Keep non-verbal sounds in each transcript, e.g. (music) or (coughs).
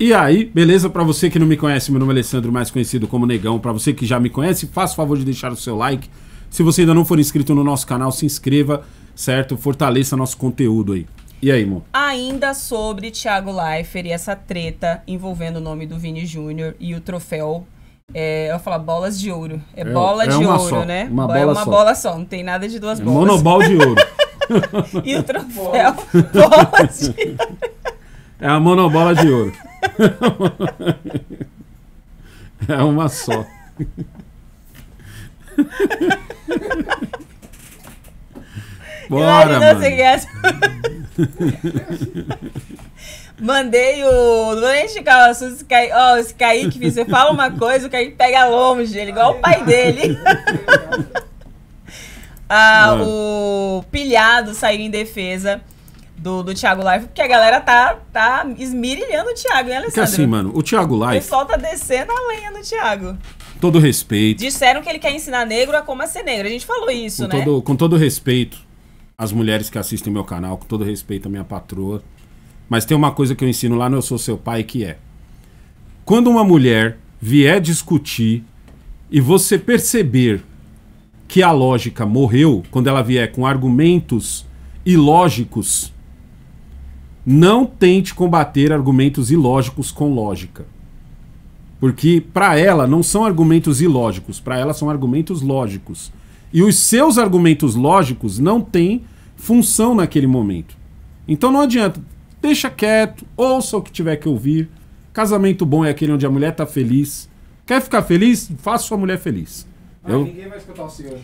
E aí, beleza? Para você que não me conhece, meu nome é Alessandro, mais conhecido como Negão. Para você que já me conhece, faça o favor de deixar o seu like. Se você ainda não for inscrito no nosso canal, se inscreva, certo? Fortaleça nosso conteúdo aí. E aí, amor? Ainda sobre Thiago Leifert e essa treta envolvendo o nome do Vini Júnior e o troféu. É, eu vou falar bolas de ouro. É, é bola é de ouro, só. né? Uma é bola uma só. bola só, não tem nada de duas é bolas. Monobol de ouro. (laughs) e o troféu. bolas de ouro. É a monobola de ouro. é uma só. Bora, mano. É. Mandei o. Não deixa ficar o assunto. Ó, oh, esse Kaique, você fala uma coisa, o Kaique pega longe, ele igual o pai dele. (laughs) ah, o pilhado saiu em defesa do, do Thiago Live, porque a galera tá, tá esmirilhando o Thiago, né, Alessandro? Que assim, mano, o Thiago Live. O pessoal tá descendo a lenha no Thiago. Todo respeito. Disseram que ele quer ensinar negro a como a ser negro. A gente falou isso, com né? Todo, com todo respeito às mulheres que assistem meu canal, com todo respeito à minha patroa. Mas tem uma coisa que eu ensino lá no Eu Sou Seu Pai que é. Quando uma mulher vier discutir e você perceber que a lógica morreu, quando ela vier com argumentos ilógicos, não tente combater argumentos ilógicos com lógica. Porque para ela não são argumentos ilógicos, para ela são argumentos lógicos. E os seus argumentos lógicos não têm função naquele momento. Então não adianta, deixa quieto, ouça o que tiver que ouvir. Casamento bom é aquele onde a mulher está feliz. Quer ficar feliz? Faça sua mulher feliz. Eu... Ninguém vai escutar o senhor.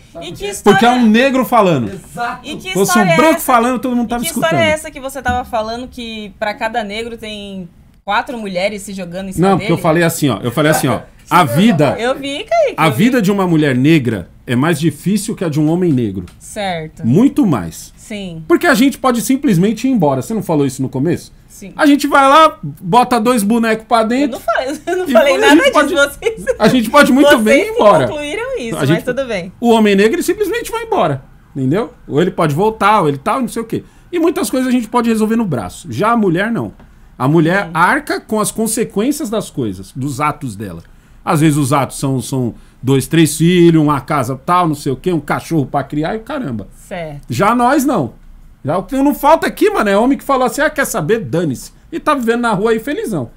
Porque é um é negro falando. Exato. E que Fosse um é branco é falando, todo mundo tava e que escutando. Que história é essa que você tava falando que para cada negro tem quatro mulheres se jogando em cima Não, dele? porque eu falei assim, ó. Eu falei assim, ó. (laughs) a vida. Eu vi, Kaique, A vida de uma mulher negra é mais difícil que a de um homem negro. Certo. Muito mais. Sim. Porque a gente pode simplesmente ir embora. Você não falou isso no começo? Sim. A gente vai lá, bota dois bonecos pra dentro. (laughs) Eu não falei, eu não falei nada disso. Pode, vocês, a gente pode (laughs) muito vocês bem ir embora. concluíram isso, a gente, mas tudo bem. O homem negro ele simplesmente vai embora. Entendeu? Ou ele pode voltar, ou ele tal, não sei o quê. E muitas coisas a gente pode resolver no braço. Já a mulher, não. A mulher Sim. arca com as consequências das coisas, dos atos dela. Às vezes os atos são, são dois, três filhos, uma casa tal, não sei o quê, um cachorro para criar e caramba. Certo. Já nós não. Já o que não falta aqui, mano, é homem que falou assim: ah, quer saber? Dane-se. E tá vivendo na rua aí felizão.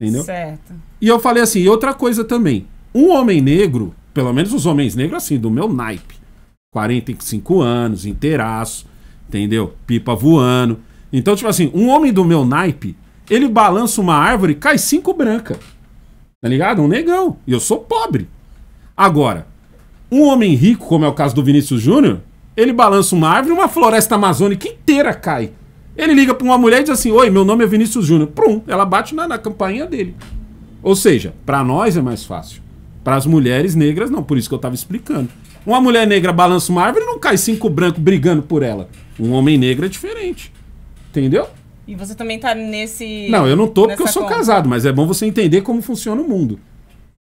Entendeu? Certo. E eu falei assim: e outra coisa também. Um homem negro, pelo menos os homens negros, assim, do meu naipe, 45 anos, inteiraço, entendeu? Pipa voando. Então, tipo assim, um homem do meu naipe, ele balança uma árvore cai cinco branca. Tá ligado? Um negão. E eu sou pobre. Agora, um homem rico, como é o caso do Vinícius Júnior, ele balança uma árvore uma floresta amazônica inteira cai. Ele liga para uma mulher e diz assim: Oi, meu nome é Vinícius Júnior. Prum, ela bate na, na campainha dele. Ou seja, para nós é mais fácil. Para as mulheres negras, não. Por isso que eu estava explicando. Uma mulher negra balança uma árvore e não cai cinco brancos brigando por ela. Um homem negro é diferente. Entendeu? E você também tá nesse. Não, eu não tô porque eu sou conta. casado, mas é bom você entender como funciona o mundo.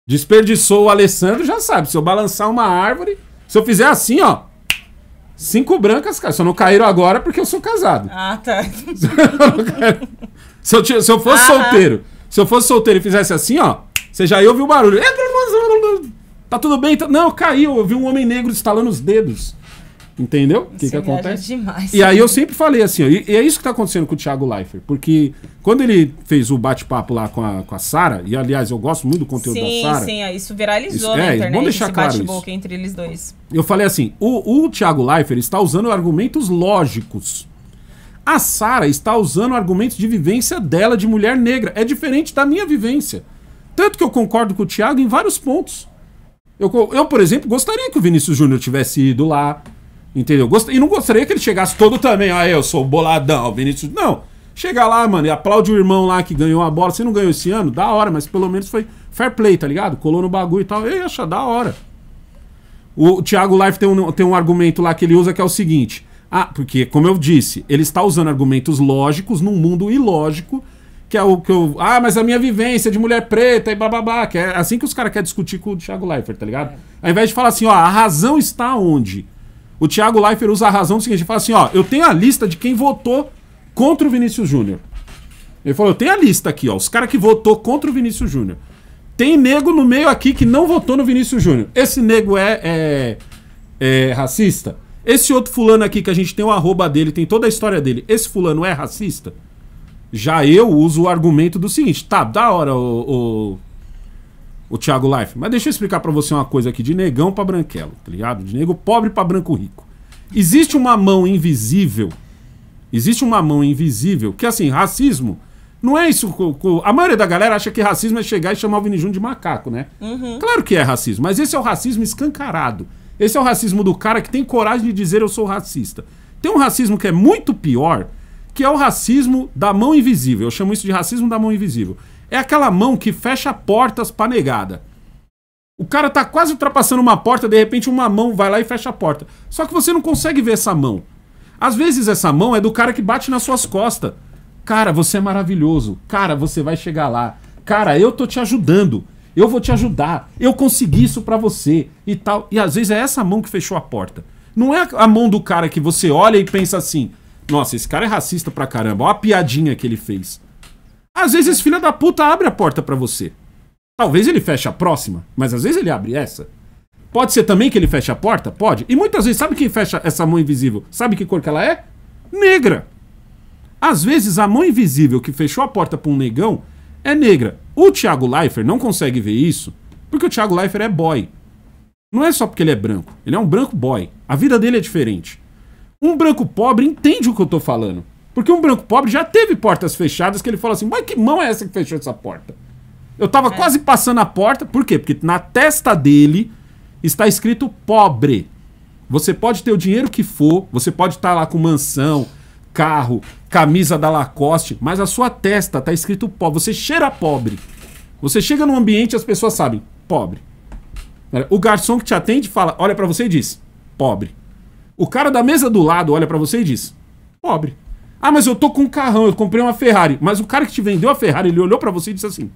Desperdiçou o Alessandro, já sabe. Se eu balançar uma árvore, se eu fizer assim, ó, Cinco brancas, cara. Só não caíram agora porque eu sou casado. Ah, tá. (laughs) se, eu, eu fosse ah. solteiro, se eu fosse solteiro e fizesse assim, ó, você já ia ouvir o barulho. É, tá tudo bem? Tá... Não, caiu. Eu vi um homem negro estalando os dedos. Entendeu? O que, que é acontece? Demais. E aí eu sempre falei assim, ó, e, e, é isso que tá acontecendo com o Thiago Leifert, porque quando ele fez o bate-papo lá com a, com a Sara, e aliás, eu gosto muito do conteúdo sim, da Sara. Sim, sim, é, isso viralizou isso, na é, internet, vamos deixar esse claro bate-boca entre eles dois. Eu falei assim, o, o Thiago Leifert está usando argumentos lógicos. A Sara está usando argumentos de vivência dela de mulher negra. É diferente da minha vivência. Tanto que eu concordo com o Thiago em vários pontos. Eu, eu, por exemplo, gostaria que o Vinícius Júnior tivesse ido lá, Entendeu? E não gostaria que ele chegasse todo também, ah, eu sou boladão, Vinícius. Não. Chega lá, mano, e aplaude o irmão lá que ganhou a bola. Você não ganhou esse ano? Da hora, mas pelo menos foi fair play, tá ligado? Colou no bagulho e tal. E acha da hora. O Thiago Life tem um, tem um argumento lá que ele usa que é o seguinte. Ah, porque, como eu disse, ele está usando argumentos lógicos num mundo ilógico, que é o que eu. Ah, mas a minha vivência de mulher preta e bababá. Que é assim que os caras querem discutir com o Thiago Leifert, tá ligado? Ao invés de falar assim, ó, a razão está onde? O Thiago Leifert usa a razão do seguinte: ele fala assim, ó, eu tenho a lista de quem votou contra o Vinícius Júnior. Ele falou: eu tenho a lista aqui, ó, os caras que votou contra o Vinícius Júnior. Tem nego no meio aqui que não votou no Vinícius Júnior. Esse nego é, é, é racista? Esse outro fulano aqui que a gente tem o arroba dele, tem toda a história dele. Esse fulano é racista? Já eu uso o argumento do seguinte: tá, da hora, o, o Thiago Life. Mas deixa eu explicar para você uma coisa aqui, de negão para branquelo, tá ligado? De nego pobre para branco rico. Existe uma mão invisível, existe uma mão invisível, que assim, racismo... Não é isso. A maioria da galera acha que racismo é chegar e chamar o Vini Jun de macaco, né? Uhum. Claro que é racismo, mas esse é o racismo escancarado. Esse é o racismo do cara que tem coragem de dizer eu sou racista. Tem um racismo que é muito pior, que é o racismo da mão invisível. Eu chamo isso de racismo da mão invisível. É aquela mão que fecha portas pra negada. O cara tá quase ultrapassando uma porta, de repente uma mão vai lá e fecha a porta. Só que você não consegue ver essa mão. Às vezes essa mão é do cara que bate nas suas costas. Cara, você é maravilhoso. Cara, você vai chegar lá. Cara, eu tô te ajudando. Eu vou te ajudar. Eu consegui isso para você e tal. E às vezes é essa mão que fechou a porta. Não é a mão do cara que você olha e pensa assim: "Nossa, esse cara é racista pra caramba. Olha a piadinha que ele fez". Às vezes esse filho da puta abre a porta para você. Talvez ele feche a próxima, mas às vezes ele abre essa. Pode ser também que ele feche a porta? Pode. E muitas vezes, sabe quem fecha essa mão invisível? Sabe que cor que ela é? Negra. Às vezes, a mão invisível que fechou a porta para um negão é negra. O Thiago Leifert não consegue ver isso porque o Thiago Leifert é boy. Não é só porque ele é branco. Ele é um branco boy. A vida dele é diferente. Um branco pobre entende o que eu tô falando. Porque um branco pobre já teve portas fechadas que ele fala assim: mas que mão é essa que fechou essa porta? Eu tava é. quase passando a porta, por quê? Porque na testa dele está escrito pobre. Você pode ter o dinheiro que for, você pode estar tá lá com mansão, carro, camisa da Lacoste, mas a sua testa tá escrito pobre. Você cheira pobre. Você chega num ambiente e as pessoas sabem: pobre. O garçom que te atende fala, olha para você e diz: pobre. O cara da mesa do lado olha para você e diz: pobre. Ah, mas eu tô com um carrão, eu comprei uma Ferrari. Mas o cara que te vendeu a Ferrari, ele olhou para você e disse assim: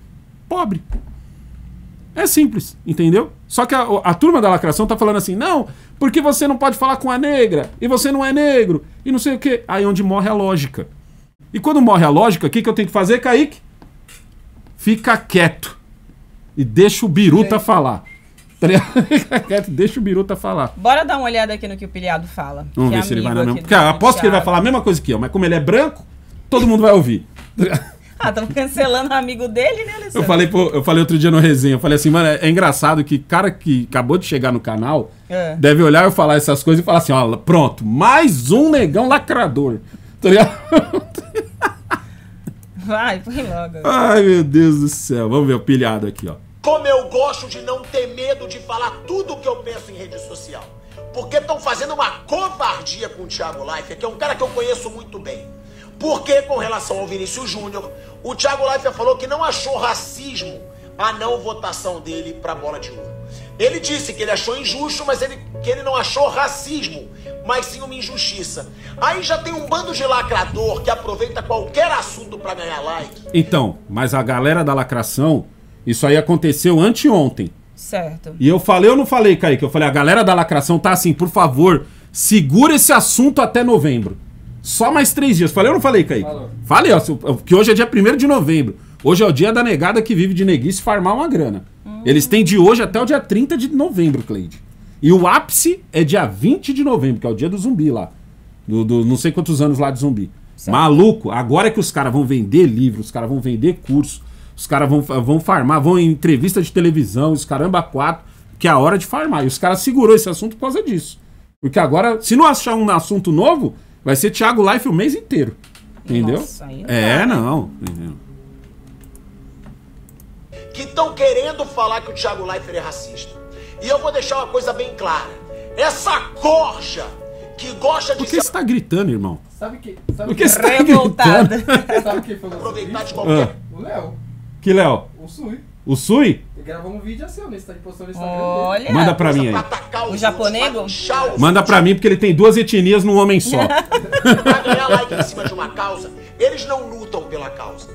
pobre. É simples, entendeu? Só que a, a, turma da lacração tá falando assim: não, porque você não pode falar com a negra, e você não é negro, e não sei o quê. Aí é onde morre a lógica. E quando morre a lógica, o que, que eu tenho que fazer, Kaique? Fica quieto. E deixa o biruta é. falar. (laughs) Deixa o Biruta falar. Bora dar uma olhada aqui no que o pilhado fala. Vamos ver é se ele vai na mesma. Porque né, aposto que ele vai falar a mesma coisa que eu, mas como ele é branco, todo mundo vai ouvir. (laughs) Ah, estamos cancelando o amigo dele, né, Eu falei, pô, eu falei outro dia no resenha, eu falei assim, mano, é, é engraçado que cara que acabou de chegar no canal é. deve olhar eu falar essas coisas e falar assim, ó, pronto, mais um negão lacrador. Tá ligado? Vai, põe logo. Ai, meu Deus do céu. Vamos ver o pilhado aqui, ó. Como eu gosto de não ter medo de falar tudo o que eu penso em rede social. Porque estão fazendo uma covardia com o Thiago Leifert, que é um cara que eu conheço muito bem. Porque com relação ao Vinícius Júnior, o Thiago Leifert falou que não achou racismo a não votação dele para a bola de ouro. Ele disse que ele achou injusto, mas ele, que ele não achou racismo, mas sim uma injustiça. Aí já tem um bando de lacrador que aproveita qualquer assunto para ganhar like. Então, mas a galera da lacração isso aí aconteceu anteontem. Certo. E eu falei, eu não falei, Kaique, eu falei, a galera da lacração tá assim, por favor, segura esse assunto até novembro. Só mais três dias. Falei ou não falei, Kaique? Falou. Falei, ó, que hoje é dia 1 de novembro. Hoje é o dia da negada que vive de neguice farmar uma grana. Hum. Eles têm de hoje até o dia 30 de novembro, Cleide. E o ápice é dia 20 de novembro, que é o dia do zumbi lá. Do, do não sei quantos anos lá de zumbi. Certo. Maluco, agora é que os caras vão vender livros, os caras vão vender curso, os caras vão, vão farmar, vão em entrevista de televisão, os caramba quatro, que é a hora de farmar. E os caras segurou esse assunto por causa disso. Porque agora, se não achar um assunto novo, vai ser Thiago Life o mês inteiro. Entendeu? Nossa, é, né? não. Entendeu? Que estão querendo falar que o Thiago Life é racista. E eu vou deixar uma coisa bem clara. Essa corja que gosta de. Por que você ser... está gritando, irmão? Sabe que. Sabe o que, que você está gritando? (laughs) sabe foi Aproveitar de qualquer. Ah. O Léo. Que Léo? O Sui. O Sui? Gravou um vídeo assim, ó, tá de postando no Instagram. Olha. Manda pra mim aí. O japonês? Manda pra mim, porque ele tem duas etnias num homem só. (laughs) pra ganhar like em cima de uma causa, eles não lutam pela causa.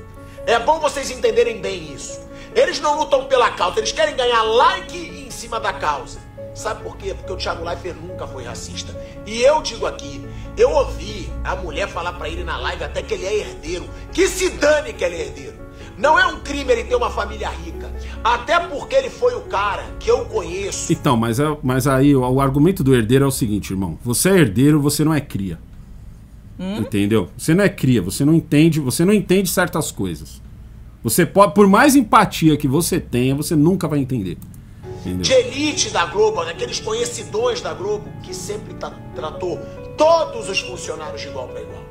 É bom vocês entenderem bem isso. Eles não lutam pela causa, eles querem ganhar like em cima da causa. Sabe por quê? Porque o Thiago Leifert nunca foi racista. E eu digo aqui, eu ouvi a mulher falar para ele na live até que ele é herdeiro. Que se dane que ele é herdeiro. Não é um crime ele ter uma família rica. Até porque ele foi o cara que eu conheço. Então, mas, é, mas aí o, o argumento do herdeiro é o seguinte, irmão. Você é herdeiro, você não é cria. Hum? Entendeu? Você não é cria, você não entende, você não entende certas coisas. Você pode, por mais empatia que você tenha, você nunca vai entender. Entendeu? De elite da Globo, aqueles conhecedores da Globo que sempre tratou todos os funcionários de igual para igual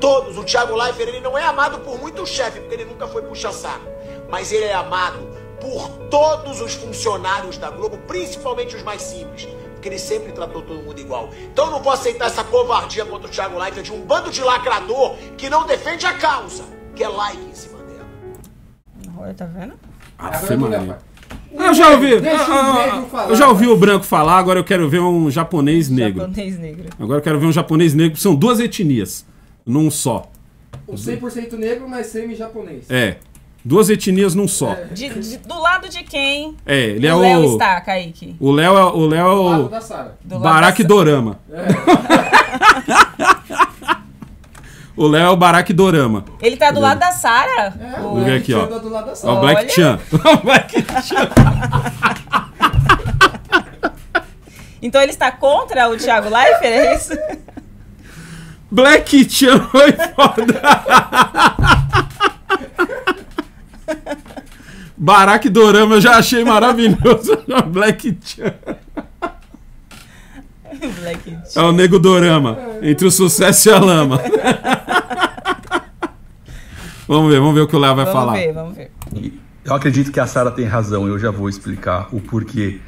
todos. O Thiago Leifert ele não é amado por muito chefe, porque ele nunca foi puxa-saco. Mas ele é amado por todos os funcionários da Globo, principalmente os mais simples. Porque ele sempre tratou todo mundo igual. Então eu não vou aceitar essa covardia contra o Thiago Leifert de um bando de lacrador que não defende a causa, que é like em cima dela. Olha, tá vendo? Aff, Maria. Ah, eu já ouvi. Ah, ah, ah eu já ouvi o branco falar, agora eu quero ver um japonês negro. Japonês negro. Agora eu quero ver um japonês negro, são duas etnias num só. O 100% negro, mas semi-japonês. É. Duas etnias num só. É. De, de, do lado de quem? É, ele é o. Léo está, Kaique. O Léo é o. Léo é o. Do lado da Sara. Barack Dorama. É. (laughs) o Léo é o Barack Dorama. Ele tá do lado da Sara? É, o Black aqui, ó. Tá do lado da Sara. O Black Olha. Chan. (laughs) o Black Chan. então ele está contra o Thiago Leifert, é isso? (laughs) Black Chan foi foda. Barack Dorama eu já achei maravilhoso. (laughs) Black Chan. Black Chan. É o Nego Dorama. Entre o sucesso e a lama. vamos ver, vamos ver o que o Léo vai vamos falar. Vamos ver, vamos ver. Eu acredito que a Sara tem razão. Eu já vou explicar o porquê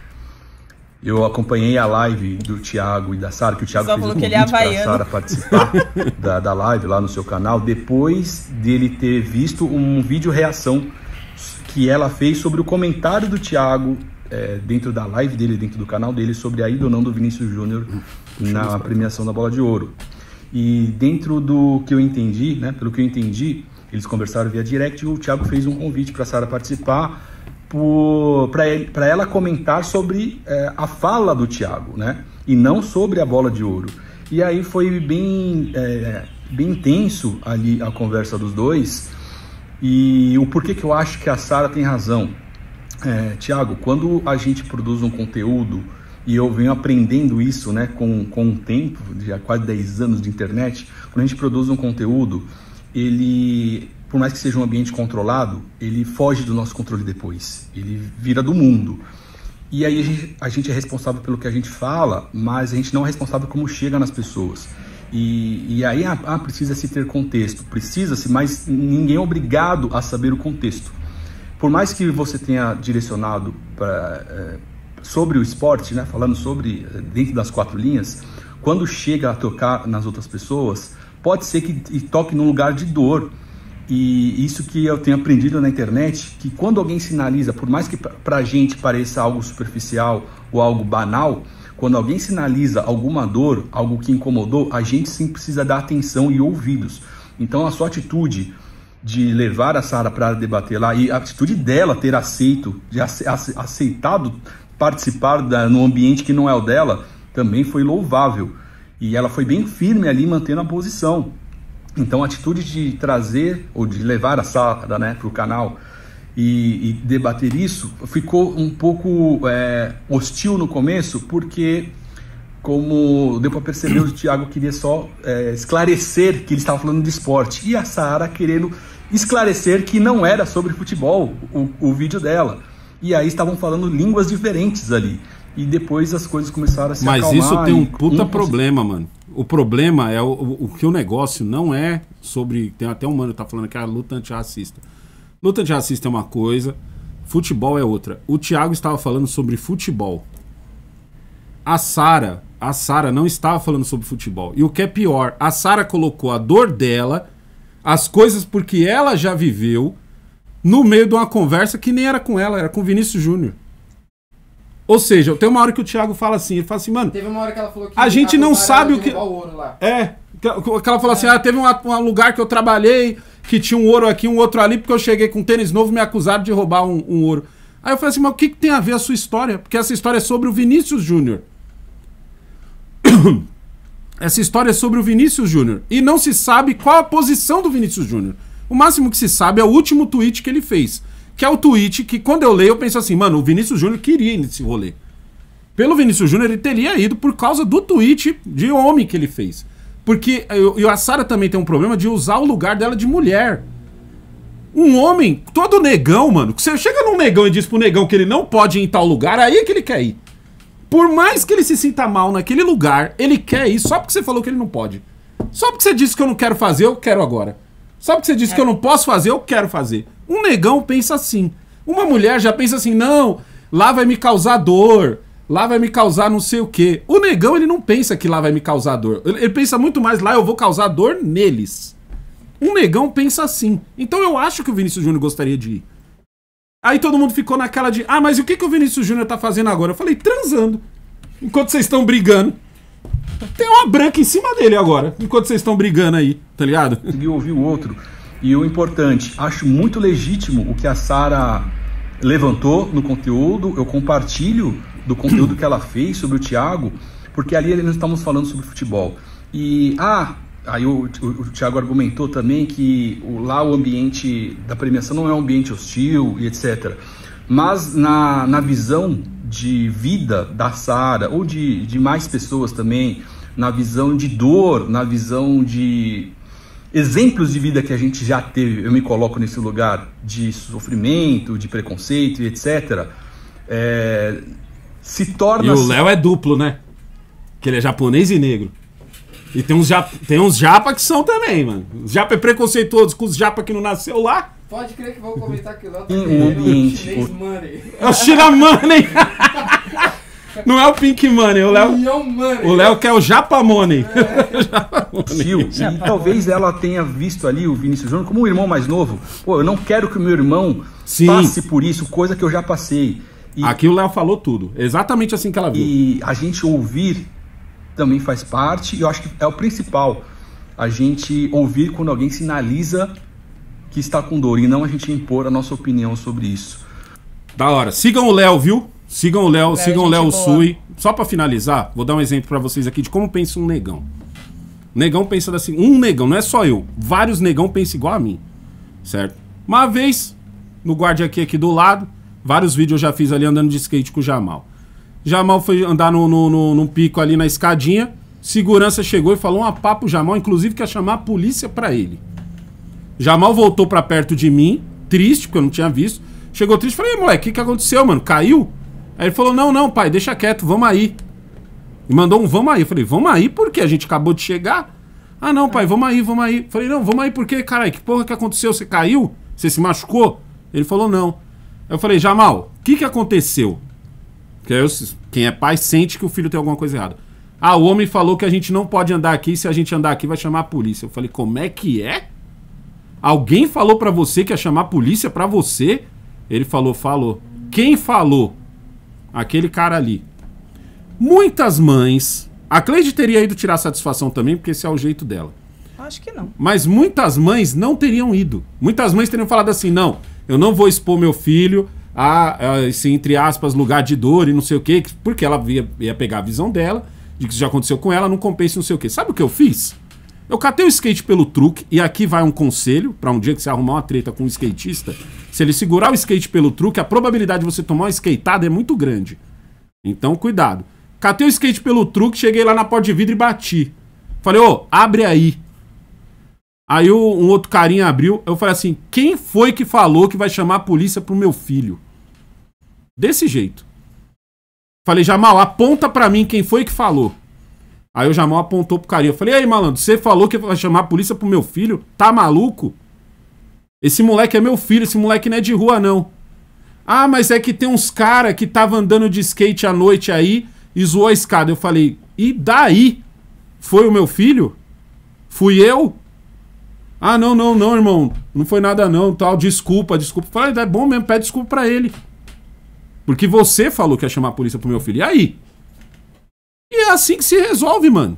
eu acompanhei a live do Thiago e da Sara, que o Thiago Só fez o é convite para a Sara participar (laughs) da, da live lá no seu canal, depois dele ter visto um vídeo reação que ela fez sobre o comentário do Thiago é, dentro da live dele, dentro do canal dele, sobre a ida ou não do Vinícius Júnior na premiação da Bola de Ouro. E dentro do que eu entendi, né, pelo que eu entendi, eles conversaram via direct e o Thiago fez um convite para a Sara participar para tipo, ela comentar sobre é, a fala do Tiago, né? E não sobre a bola de ouro. E aí foi bem, é, bem intenso ali a conversa dos dois. E o porquê que eu acho que a Sara tem razão. É, Tiago, quando a gente produz um conteúdo, e eu venho aprendendo isso né, com, com o tempo, já quase 10 anos de internet, quando a gente produz um conteúdo, ele por mais que seja um ambiente controlado, ele foge do nosso controle depois. Ele vira do mundo. E aí a gente, a gente é responsável pelo que a gente fala, mas a gente não é responsável como chega nas pessoas. E, e aí ah, ah precisa se ter contexto, precisa se, mas ninguém é obrigado a saber o contexto. Por mais que você tenha direcionado pra, é, sobre o esporte, né, falando sobre eh, dentro das quatro linhas, quando chega a tocar nas outras pessoas, pode ser que toque num lugar de dor e isso que eu tenho aprendido na internet, que quando alguém sinaliza, por mais que para a gente pareça algo superficial ou algo banal, quando alguém sinaliza alguma dor, algo que incomodou, a gente sim precisa dar atenção e ouvidos. Então a sua atitude de levar a Sara para debater lá e a atitude dela ter aceito, de aceitado participar da, no ambiente que não é o dela, também foi louvável. E ela foi bem firme ali mantendo a posição. Então, a atitude de trazer ou de levar a Sara né, para o canal e, e, debater isso ficou um pouco é, hostil no começo, porque, como deu para perceber, o Thiago queria só é, esclarecer que ele estava falando de esporte e a Sara querendo esclarecer que não era sobre futebol o, o vídeo dela. E aí estavam falando línguas diferentes ali e depois as coisas começaram a se Mas isso tem um puta e... problema, mano. O problema é o, o, o, que o negócio não é sobre. Tem até um mano que tá falando que é a luta antirracista. Luta antirracista é uma coisa, futebol é outra. O Thiago estava falando sobre futebol. A Sara, a Sara não estava falando sobre futebol. E o que é pior, a Sara colocou a dor dela, as coisas porque ela já viveu, no meio de uma conversa que nem era com ela, era com o Vinícius Júnior. Ou seja, tem uma hora que o Thiago fala assim, ele fala assim, mano. Teve uma hora que ela falou que a gente não sabe o que. O é. Que ela falou é. assim: ah, teve um, um, lugar que eu trabalhei que tinha um ouro aqui, um outro ali, porque eu cheguei com um tênis novo me acusaram de roubar um, um ouro. Aí eu falei assim, mas o que, que tem a ver a sua história? Porque essa história é sobre o Vinícius Júnior. (coughs) essa história é sobre o Vinícius Júnior. E não se sabe qual a posição do Vinícius Júnior. O máximo que se sabe é o último tweet que ele fez que é o tweet que quando eu leio eu penso assim, mano, o Vinícius Júnior queria ir nesse rolê. Pelo Vinícius Júnior ele teria ido por causa do tweet de homem que ele fez. Porque e a Sara também tem um problema de usar o lugar dela de mulher. Um homem, todo negão, mano, que você chega num negão e diz pro negão que ele não pode ir em tal lugar, aí é que ele quer ir. Por mais que ele se sinta mal naquele lugar, ele quer ir só porque você falou que ele não pode. Só porque você disse que eu não quero fazer, eu quero agora. Só porque você disse é. que eu não posso fazer, eu quero fazer. Um negão pensa assim. Uma mulher já pensa assim: não, lá vai me causar dor, lá vai me causar não sei o quê. O negão, ele não pensa que lá vai me causar dor. Ele, pensa muito mais lá eu vou causar dor neles. Um negão pensa assim. Então eu acho que o Vinícius Júnior gostaria de ir. Aí todo mundo ficou naquela de: ah, mas o que, que o Vinícius Júnior tá fazendo agora? Eu falei: transando. Enquanto vocês estão brigando. Tem uma branca em cima dele agora, enquanto vocês estão brigando aí, tá ligado? Consegui ouvir o outro. E o importante, acho muito legítimo o que a Sara levantou no conteúdo, eu compartilho do conteúdo que ela fez sobre o Thiago, porque ali nós estamos falando sobre futebol. E, ah, aí o, o, o Thiago argumentou também que o, lá o ambiente da premiação não é um ambiente hostil e etc. Mas na, na visão de vida da Sara, ou de, de mais pessoas também, na visão de dor, na visão de exemplos de vida que a gente já teve, eu me coloco nesse lugar de sofrimento, de preconceito e etc. É, se torna. E o assim- Léo é duplo, né? Que ele é japonês e negro. E tem uns, japas tem uns japa que são também, mano. Os japa é preconceituoso com os japa que não nasceu lá. Pode crer que vão comentar que lá tá um ambiente. O chinês money. É o China (laughs) Money! (laughs) (laughs) Não é o Pink Money, o Léo. O Léo quer o Japa Money. É. (laughs) Japa money. e talvez ela tenha visto ali o Vinícius Júnior como um irmão mais novo. Pô, eu não quero que o meu irmão Sim. passe por isso, coisa que eu já passei. E, Aqui o Léo falou tudo, exatamente assim que ela viu. E a gente ouvir também faz parte, e eu acho que é o principal. A gente ouvir quando alguém sinaliza que está com dor e não a gente impor a nossa opinião sobre isso. Da hora. Sigam o Léo, viu? Sigam o Léo, sigam o Léo Sui. Só para finalizar, vou dar um exemplo para vocês aqui de como pensa um negão. Negão pensa assim, um negão, não é só eu. Vários negão pensam igual a mim, certo? Uma vez, no guarda aqui, aqui do lado, vários vídeos eu já fiz ali andando de skate com o Jamal. Jamal foi andar no, no, no, num pico ali na escadinha, segurança chegou e falou um papo Jamal, inclusive quer chamar a polícia para ele. Jamal voltou para perto de mim, triste, porque eu não tinha visto. Chegou triste, falei, moleque, o que, que aconteceu, mano? Caiu? Aí ele falou: Não, não, pai, deixa quieto, vamos aí. E mandou um vamos aí. Eu falei: Vamos aí porque a gente acabou de chegar. Ah, não, pai, vamos aí, vamos aí. Eu falei: Não, vamos aí porque, caralho, que porra que aconteceu? Você caiu? Você se machucou? Ele falou: Não. Eu falei: Jamal, o que, que aconteceu? Porque eu, quem é pai sente que o filho tem alguma coisa errada. Ah, o homem falou que a gente não pode andar aqui, se a gente andar aqui vai chamar a polícia. Eu falei, como é que é? Alguém falou para você que ia chamar a polícia para você? Ele falou, falou. Quem falou? aquele cara ali. Muitas mães. A Cleide teria ido tirar satisfação também, porque esse é o jeito dela. Acho que não. Mas muitas mães não teriam ido. Muitas mães teriam falado assim: não, eu não vou expor meu filho a, a esse, entre aspas, lugar de dor e não sei o quê, porque ela ia, ia pegar a visão dela, de que isso já aconteceu com ela, não compensa não sei o quê. Sabe o que eu fiz? Eu catei o skate pelo truque, e aqui vai um conselho para um dia que você arrumar uma treta com um skatista. Se ele segurar o skate pelo truque, a probabilidade de você tomar uma skateada é muito grande. Então, cuidado. Catei o skate pelo truque, cheguei lá na porta de vidro e bati. Falei, ô, oh, abre aí. Aí um outro carinha abriu. Eu falei assim: quem foi que falou que vai chamar a polícia pro meu filho? Desse jeito. Falei, Jamal, aponta pra mim quem foi que falou. Aí o Jamal apontou pro carinha. Eu falei, aí, malandro, você falou que vai chamar a polícia pro meu filho? Tá maluco? Esse moleque é meu filho, esse moleque não é de rua, não. Ah, mas é que tem uns cara que tava andando de skate à noite aí e zoou a escada. Eu falei, e daí? Foi o meu filho? Fui eu? Ah, não, não, não, irmão. Não foi nada, não, tal. Desculpa, desculpa. Eu falei, ah, é bom mesmo, pede desculpa pra ele. Porque você falou que ia chamar a polícia pro meu filho. E aí? E é assim que se resolve, mano.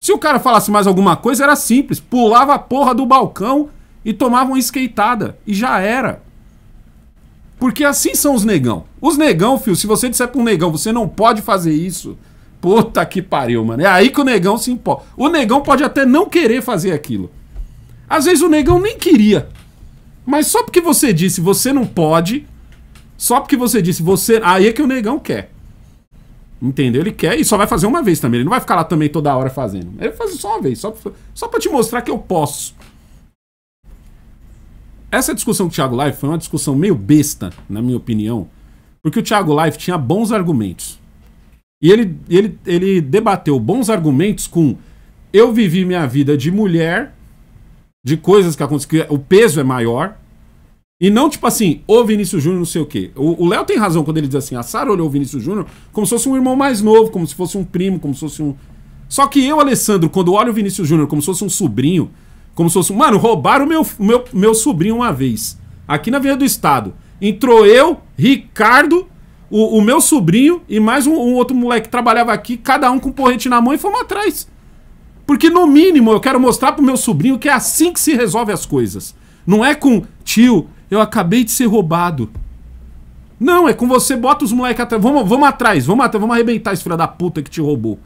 Se o cara falasse mais alguma coisa, era simples. Pulava a porra do balcão e tomava uma esquentada. E já era. Porque assim são os negão. Os negão, filho, se você disser pra um negão, você não pode fazer isso. Puta que pariu, mano. É aí que o negão se importa. O negão pode até não querer fazer aquilo. Às vezes o negão nem queria. Mas só porque você disse você não pode, só porque você disse você. Aí é que o negão quer. Entendeu? Ele quer e só vai fazer uma vez também. Ele não vai ficar lá também toda hora fazendo. Ele faz só uma vez, só, só para te mostrar que eu posso. Essa discussão com o Thiago Life foi uma discussão meio besta, na minha opinião, porque o Thiago Life tinha bons argumentos. E ele, ele, ele debateu bons argumentos com eu vivi minha vida de mulher, de coisas que aconteceram, o peso é maior, e não tipo assim, o Vinícius Júnior não sei o quê. O Léo tem razão quando ele diz assim, a Sara olhou o Vinícius Júnior como se fosse um irmão mais novo, como se fosse um primo, como se fosse um... Só que eu, Alessandro, quando olho o Vinícius Júnior como se fosse um sobrinho, como se fosse um... Mano, roubaram meu, meu, meu sobrinho uma vez, aqui na Via do Estado. Entrou eu, Ricardo, o, o meu sobrinho e mais um, um outro moleque que trabalhava aqui, cada um com um porrete na mão e fomos atrás. Porque no mínimo eu quero mostrar pro meu sobrinho que é assim que se resolve as coisas. Não é com tio, eu acabei de ser roubado. Não, é com você, bota os moleques atrás. Vamos, vamos atrás, vamos atrás, vamos arrebentar esse filho da puta que te roubou.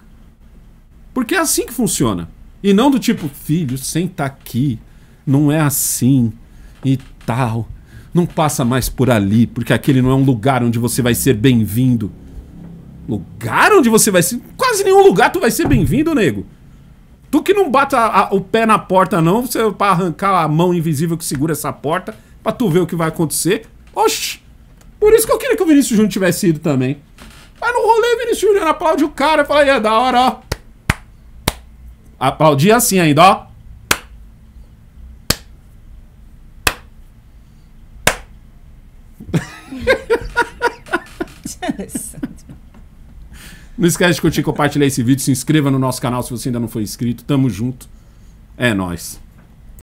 Porque é assim que funciona. E não do tipo, filho, senta aqui, não é assim e tal. Não passa mais por ali, porque aquele não é um lugar onde você vai ser bem-vindo. Lugar onde você vai ser. Quase nenhum lugar tu vai ser bem-vindo, nego. Tu que não bata a, a, o pé na porta, não, você, pra arrancar a mão invisível que segura essa porta pra tu ver o que vai acontecer. Oxi! Por isso que eu queria que o Vinícius Júnior tivesse ido também. Vai no rolê, Vinícius Júnior, aplaude o cara, fala, é da hora, ó. Aplaudir assim ainda, ó. não esquece de curtir, compartilhar esse vídeo, se inscreva no nosso canal se você ainda não foi inscrito. Tamo junto. É nós.